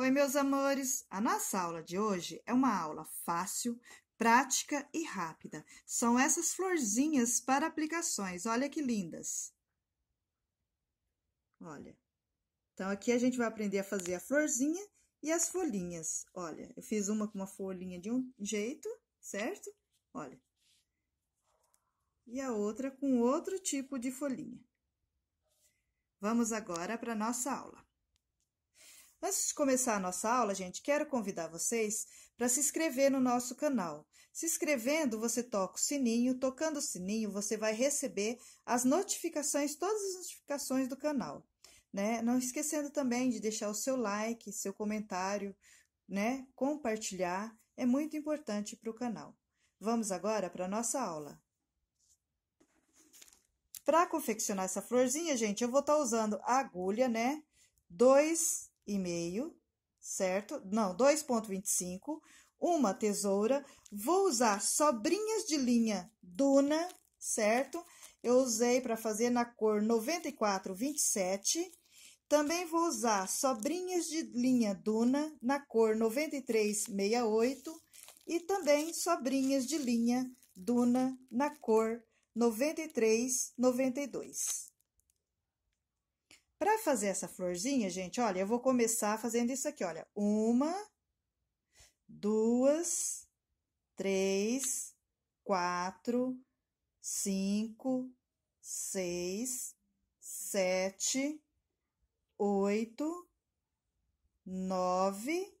Oi, meus amores! A nossa aula de hoje é uma aula fácil, prática e rápida. São essas florzinhas para aplicações. Olha que lindas! Olha. Então, aqui a gente vai aprender a fazer a florzinha e as folhinhas. Olha, eu fiz uma com uma folhinha de um jeito, certo? Olha. E a outra com outro tipo de folhinha. Vamos agora para a nossa aula. Antes de começar a nossa aula, gente, quero convidar vocês para se inscrever no nosso canal. Se inscrevendo, você toca o sininho, tocando o sininho, você vai receber as notificações, todas as notificações do canal, né? Não esquecendo também de deixar o seu like, seu comentário, né? Compartilhar é muito importante para o canal. Vamos agora para a nossa aula. Para confeccionar essa florzinha, gente, eu vou estar tá usando a agulha, né? Dois e meio certo? Não, 2,25, uma tesoura. Vou usar sobrinhas de linha Duna, certo? Eu usei para fazer na cor 9427. Também vou usar sobrinhas de linha Duna na cor 9368 e também sobrinhas de linha Duna na cor 9392. Para fazer essa florzinha, gente, olha, eu vou começar fazendo isso aqui, olha. Uma, duas, três, quatro, cinco, seis, sete, oito, nove,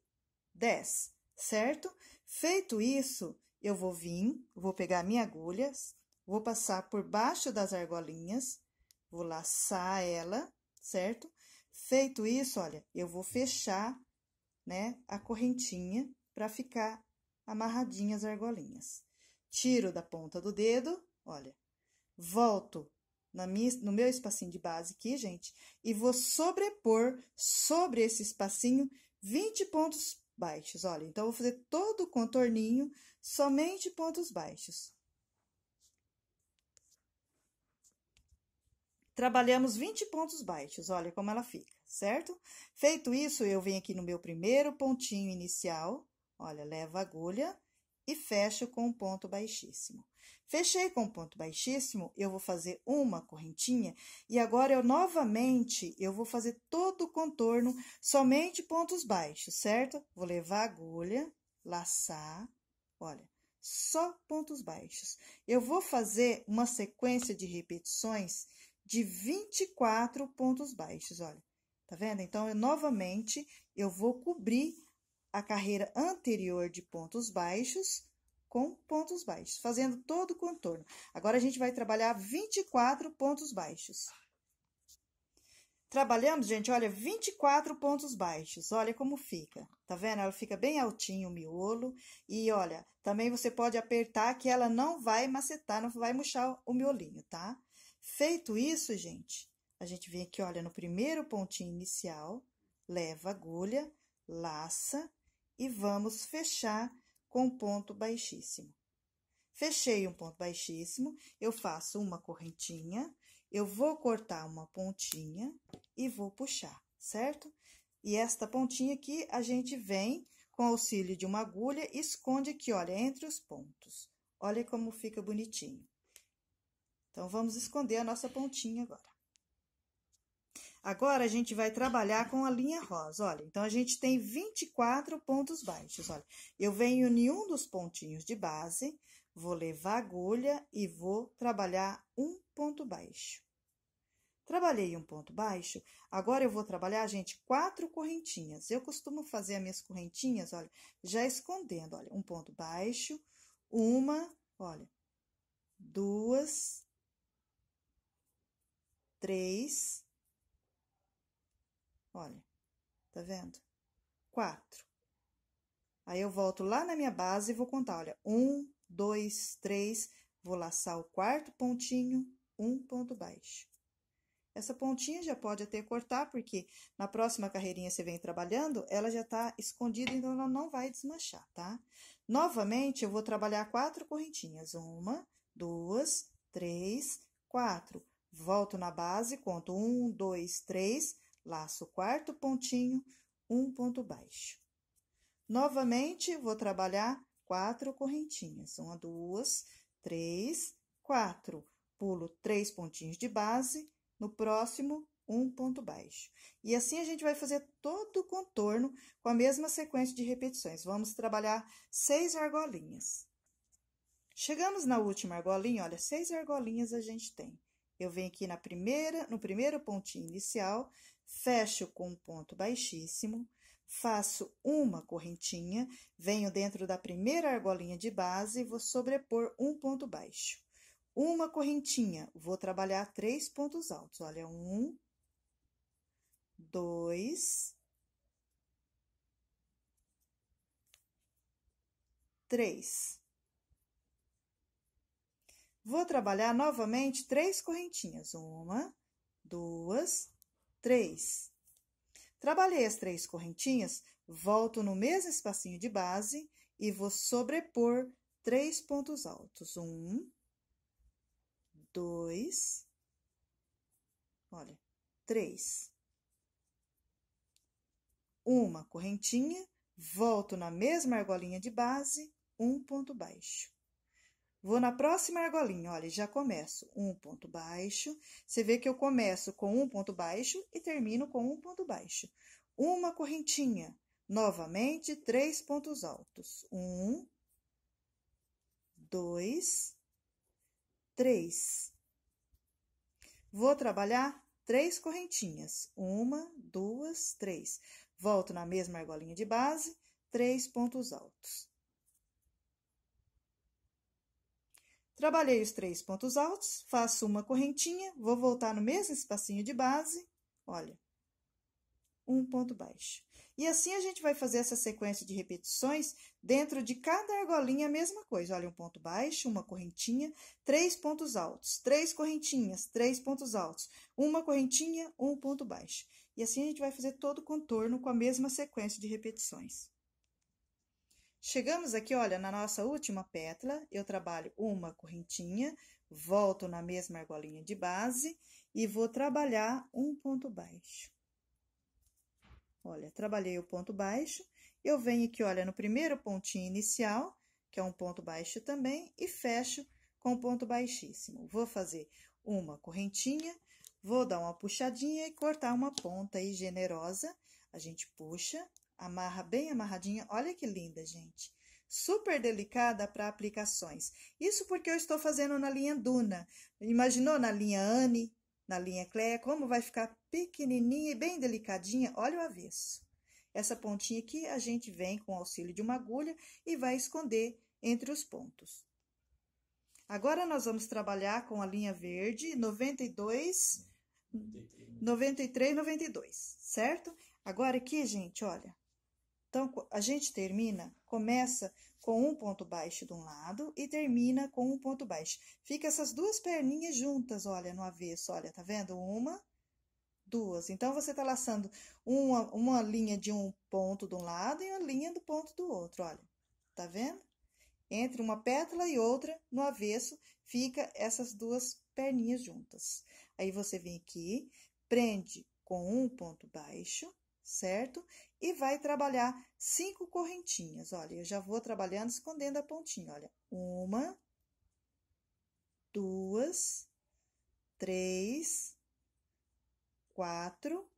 dez, certo? Feito isso, eu vou vir, vou pegar minha agulha, vou passar por baixo das argolinhas, vou laçar ela certo? Feito isso, olha, eu vou fechar, né, a correntinha para ficar amarradinhas as argolinhas. Tiro da ponta do dedo, olha, volto na minha, no meu espacinho de base aqui, gente, e vou sobrepor sobre esse espacinho 20 pontos baixos. Olha, então, vou fazer todo o contorninho somente pontos baixos. Trabalhamos 20 pontos baixos, olha como ela fica, certo? Feito isso, eu venho aqui no meu primeiro pontinho inicial, olha, levo a agulha e fecho com um ponto baixíssimo. Fechei com um ponto baixíssimo, eu vou fazer uma correntinha e agora eu novamente eu vou fazer todo o contorno somente pontos baixos, certo? Vou levar a agulha, laçar, olha, só pontos baixos. Eu vou fazer uma sequência de repetições de 24 pontos baixos, olha. Tá vendo? Então, eu, novamente, eu vou cobrir a carreira anterior de pontos baixos com pontos baixos, fazendo todo o contorno. Agora, a gente vai trabalhar 24 pontos baixos. Trabalhamos, gente, olha, 24 pontos baixos, olha como fica, tá vendo? Ela fica bem altinho o miolo e, olha, também você pode apertar que ela não vai macetar, não vai murchar o miolinho, tá? Feito isso, gente, a gente vem aqui, olha, no primeiro pontinho inicial, leva a agulha, laça e vamos fechar com ponto baixíssimo. Fechei um ponto baixíssimo, eu faço uma correntinha, eu vou cortar uma pontinha e vou puxar, certo? E esta pontinha aqui, a gente vem com auxílio de uma agulha, esconde aqui, olha, entre os pontos. Olha como fica bonitinho. Então, vamos esconder a nossa pontinha agora. Agora, a gente vai trabalhar com a linha rosa, olha. Então, a gente tem 24 pontos baixos, olha. Eu venho em um dos pontinhos de base, vou levar a agulha e vou trabalhar um ponto baixo. Trabalhei um ponto baixo, agora eu vou trabalhar, gente, quatro correntinhas. Eu costumo fazer as minhas correntinhas, olha, já escondendo, olha, um ponto baixo, uma, olha, duas, três, olha, tá vendo? Quatro. Aí eu volto lá na minha base e vou contar, olha, um, dois, três, vou laçar o quarto pontinho, um ponto baixo. Essa pontinha já pode até cortar, porque na próxima carreirinha você vem trabalhando, ela já tá escondida, então ela não vai desmanchar, tá? Novamente, eu vou trabalhar quatro correntinhas. Uma, duas, três, quatro. Volto na base, conto um, dois, três, laço o quarto pontinho, um ponto baixo. Novamente, vou trabalhar quatro correntinhas. Uma, duas, três, quatro. Pulo três pontinhos de base, no próximo, um ponto baixo. E assim a gente vai fazer todo o contorno com a mesma sequência de repetições. Vamos trabalhar seis argolinhas. Chegamos na última argolinha, olha, seis argolinhas a gente tem. Eu venho aqui na primeira, no primeiro pontinho inicial, fecho com um ponto baixíssimo, faço uma correntinha, venho dentro da primeira argolinha de base e vou sobrepor um ponto baixo. Uma correntinha, vou trabalhar três pontos altos. Olha, um, dois, três. Vou trabalhar novamente três correntinhas. Uma, duas, três. Trabalhei as três correntinhas, volto no mesmo espacinho de base e vou sobrepor três pontos altos. Um, dois, olha, três. Uma correntinha, volto na mesma argolinha de base, um ponto baixo. Vou na próxima argolinha, olha, já começo um ponto baixo. Você vê que eu começo com um ponto baixo e termino com um ponto baixo. Uma correntinha, novamente três pontos altos. Um, dois, três. Vou trabalhar três correntinhas. Uma, duas, três. Volto na mesma argolinha de base, três pontos altos. Trabalhei os três pontos altos, faço uma correntinha, vou voltar no mesmo espacinho de base, olha, um ponto baixo. E assim a gente vai fazer essa sequência de repetições dentro de cada argolinha a mesma coisa. Olha, um ponto baixo, uma correntinha, três pontos altos, três correntinhas, três pontos altos, uma correntinha, um ponto baixo. E assim a gente vai fazer todo o contorno com a mesma sequência de repetições. Chegamos aqui, olha, na nossa última pétala, eu trabalho uma correntinha, volto na mesma argolinha de base e vou trabalhar um ponto baixo. Olha, trabalhei o ponto baixo, eu venho aqui, olha, no primeiro pontinho inicial, que é um ponto baixo também, e fecho com ponto baixíssimo. Vou fazer uma correntinha, vou dar uma puxadinha e cortar uma ponta aí generosa. A gente puxa, Amarra bem amarradinha. Olha que linda, gente. Super delicada para aplicações. Isso porque eu estou fazendo na linha Duna. Imaginou na linha Anne, na linha Cléia, como vai ficar pequenininha e bem delicadinha? Olha o avesso. Essa pontinha aqui a gente vem com o auxílio de uma agulha e vai esconder entre os pontos. Agora nós vamos trabalhar com a linha verde 92, 93, 92, certo? Agora aqui, gente, olha, então, a gente termina, começa com um ponto baixo de um lado e termina com um ponto baixo. Fica essas duas perninhas juntas, olha, no avesso, olha, tá vendo? Uma, duas. Então, você tá laçando uma, uma linha de um ponto de um lado e uma linha do ponto do outro, olha. Tá vendo? Entre uma pétala e outra, no avesso, fica essas duas perninhas juntas. Aí, você vem aqui, prende com um ponto baixo, certo? e vai trabalhar cinco correntinhas. Olha, eu já vou trabalhando escondendo a pontinha. Olha, uma, duas, três, quatro,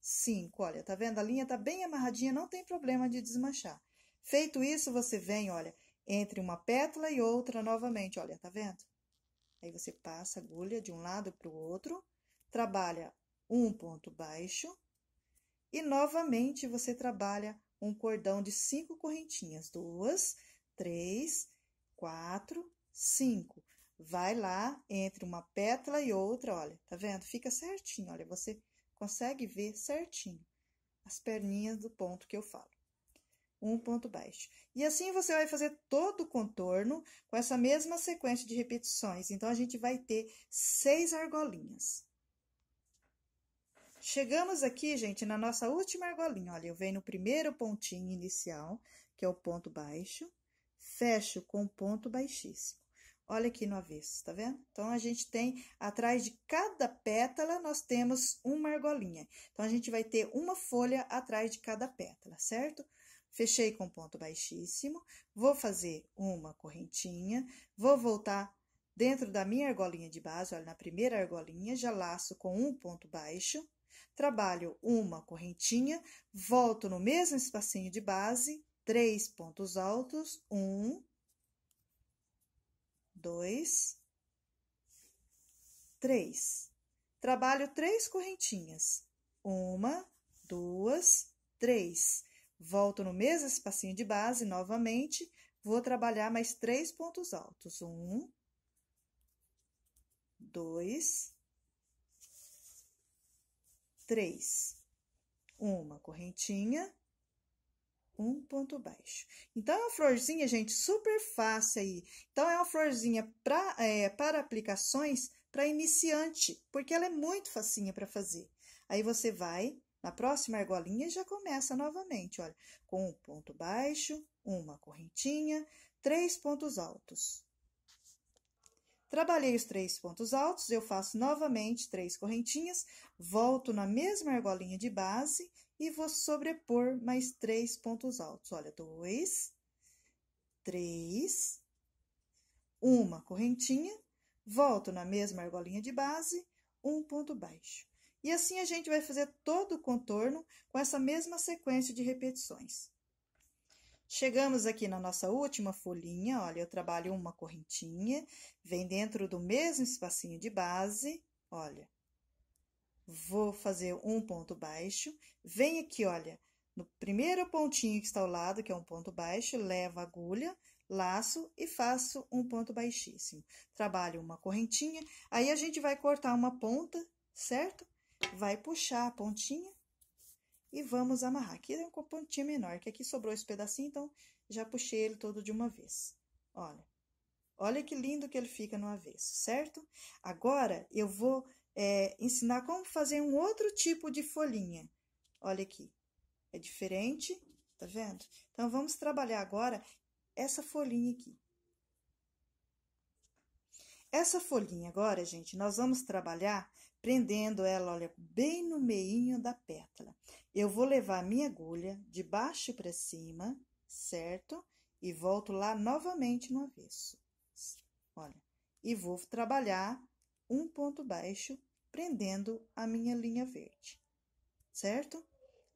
cinco. Olha, tá vendo? A linha tá bem amarradinha, não tem problema de desmanchar. Feito isso, você vem, olha, entre uma pétala e outra novamente. Olha, tá vendo? Aí você passa a agulha de um lado para o outro, trabalha um ponto baixo, e novamente você trabalha um cordão de cinco correntinhas: duas, três, quatro, cinco. Vai lá entre uma pétala e outra, olha, tá vendo? Fica certinho, olha, você consegue ver certinho as perninhas do ponto que eu falo. Um ponto baixo. E assim você vai fazer todo o contorno com essa mesma sequência de repetições. Então, a gente vai ter seis argolinhas. Chegamos aqui, gente, na nossa última argolinha. Olha, eu venho no primeiro pontinho inicial, que é o ponto baixo, fecho com ponto baixíssimo. Olha aqui no avesso, tá vendo? Então, a gente tem, atrás de cada pétala, nós temos uma argolinha. Então, a gente vai ter uma folha atrás de cada pétala, certo? Fechei com ponto baixíssimo, vou fazer uma correntinha, vou voltar dentro da minha argolinha de base, olha, na primeira argolinha, já laço com um ponto baixo, trabalho uma correntinha, volto no mesmo espacinho de base, três pontos altos, um, dois, três. Trabalho três correntinhas, uma, duas, três. Volto no mesmo espacinho de base novamente, vou trabalhar mais três pontos altos, um, dois, três. Uma correntinha, um ponto baixo. Então, é uma florzinha, gente, super fácil aí. Então, é uma florzinha pra, é, para aplicações para iniciante, porque ela é muito facinha para fazer. Aí, você vai na próxima argolinha e já começa novamente, olha, com um ponto baixo, uma correntinha, três pontos altos. Trabalhei os três pontos altos, eu faço novamente três correntinhas, volto na mesma argolinha de base e vou sobrepor mais três pontos altos. Olha, dois, três, uma correntinha, volto na mesma argolinha de base, um ponto baixo. E assim a gente vai fazer todo o contorno com essa mesma sequência de repetições. Chegamos aqui na nossa última folhinha, olha, eu trabalho uma correntinha, vem dentro do mesmo espacinho de base, olha. Vou fazer um ponto baixo, vem aqui, olha, no primeiro pontinho que está ao lado, que é um ponto baixo, levo a agulha, laço e faço um ponto baixíssimo. Trabalho uma correntinha, aí a gente vai cortar uma ponta, certo? Vai puxar a pontinha e vamos amarrar. Aqui é um pontinho menor, que aqui sobrou esse pedacinho, então já puxei ele todo de uma vez. Olha. Olha que lindo que ele fica no avesso, certo? Agora, eu vou é, ensinar como fazer um outro tipo de folhinha. Olha aqui. É diferente, tá vendo? Então, vamos trabalhar agora essa folhinha aqui. Essa folhinha agora, gente, nós vamos trabalhar prendendo ela, olha, bem no meinho da pétala. Eu vou levar minha agulha de baixo para cima, certo? E volto lá novamente no avesso. Olha, e vou trabalhar um ponto baixo prendendo a minha linha verde, certo?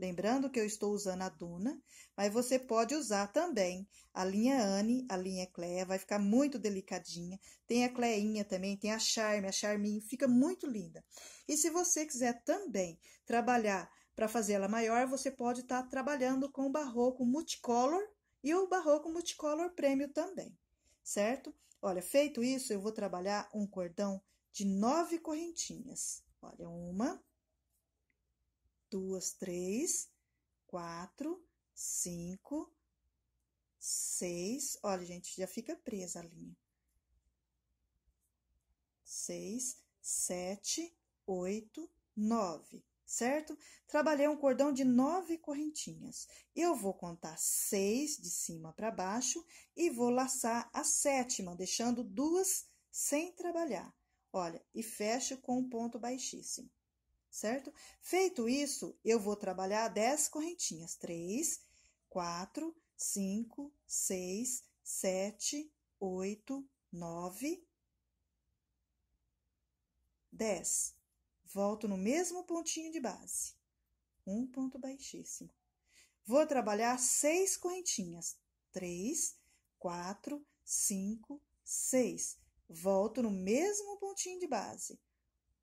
Lembrando que eu estou usando a Duna, mas você pode usar também a linha Anne, a linha Cleia, vai ficar muito delicadinha. Tem a Cleinha também, tem a Charme, a Charminho, fica muito linda. E se você quiser também trabalhar para fazer ela maior, você pode estar tá trabalhando com o Barroco Multicolor e o Barroco Multicolor Prêmio também, certo? Olha, feito isso, eu vou trabalhar um cordão de nove correntinhas. Olha, uma, duas, três, quatro, cinco, seis. Olha, gente, já fica presa a linha. Seis, sete, oito, nove, certo? Trabalhei um cordão de nove correntinhas. Eu vou contar seis de cima para baixo e vou laçar a sétima, deixando duas sem trabalhar. Olha, e fecho com um ponto baixíssimo certo? Feito isso, eu vou trabalhar 10 correntinhas: 3, 4, 5, 6, 7, 8, 9, 10. Volto no mesmo pontinho de base, um ponto baixíssimo. Vou trabalhar seis correntinhas: 3, 4, 5, 6. Volto no mesmo pontinho de base,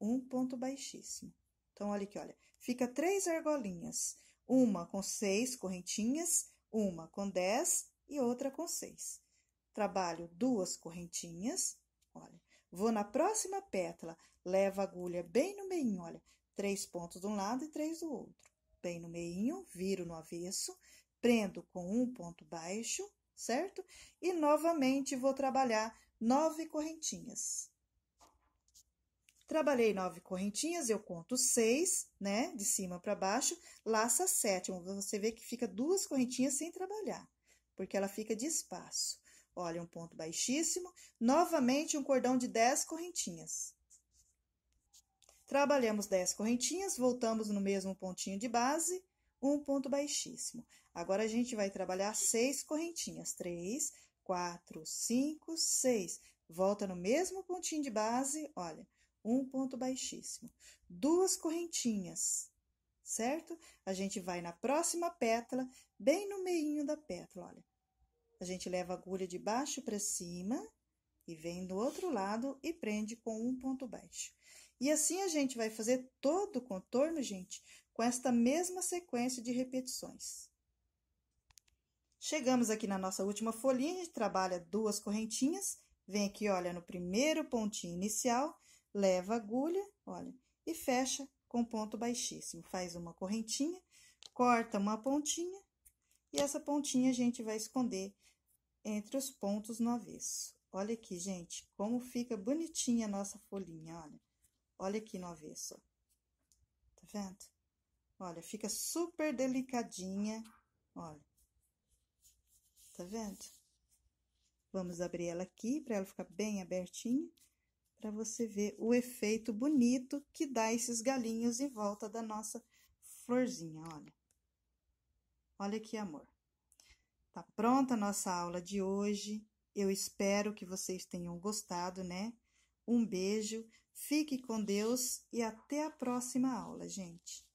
um ponto baixíssimo. Então, olha aqui, olha. Fica três argolinhas. Uma com seis correntinhas, uma com dez e outra com seis. Trabalho duas correntinhas, olha. Vou na próxima pétala, levo a agulha bem no meio, olha. Três pontos de um lado e três do outro. Bem no meio, viro no avesso, prendo com um ponto baixo, certo? E novamente vou trabalhar nove correntinhas. Trabalhei nove correntinhas, eu conto seis, né? De cima para baixo, laça a sétima. Você vê que fica duas correntinhas sem trabalhar, porque ela fica de espaço. Olha, um ponto baixíssimo. Novamente, um cordão de dez correntinhas. Trabalhamos dez correntinhas, voltamos no mesmo pontinho de base, um ponto baixíssimo. Agora, a gente vai trabalhar seis correntinhas. Três, quatro, cinco, seis. Volta no mesmo pontinho de base, olha um ponto baixíssimo, duas correntinhas, certo? A gente vai na próxima pétala, bem no meio da pétala, olha. A gente leva a agulha de baixo para cima e vem do outro lado e prende com um ponto baixo. E assim a gente vai fazer todo o contorno, gente, com esta mesma sequência de repetições. Chegamos aqui na nossa última folhinha, a gente trabalha duas correntinhas, vem aqui, olha, no primeiro pontinho inicial leva a agulha, olha, e fecha com ponto baixíssimo. Faz uma correntinha, corta uma pontinha, e essa pontinha a gente vai esconder entre os pontos no avesso. Olha aqui, gente, como fica bonitinha a nossa folhinha, olha. Olha aqui no avesso, ó. Tá vendo? Olha, fica super delicadinha, olha. Tá vendo? Vamos abrir ela aqui para ela ficar bem abertinha para você ver o efeito bonito que dá esses galinhos em volta da nossa florzinha, olha. Olha que amor. Tá pronta a nossa aula de hoje. Eu espero que vocês tenham gostado, né? Um beijo, fique com Deus e até a próxima aula, gente.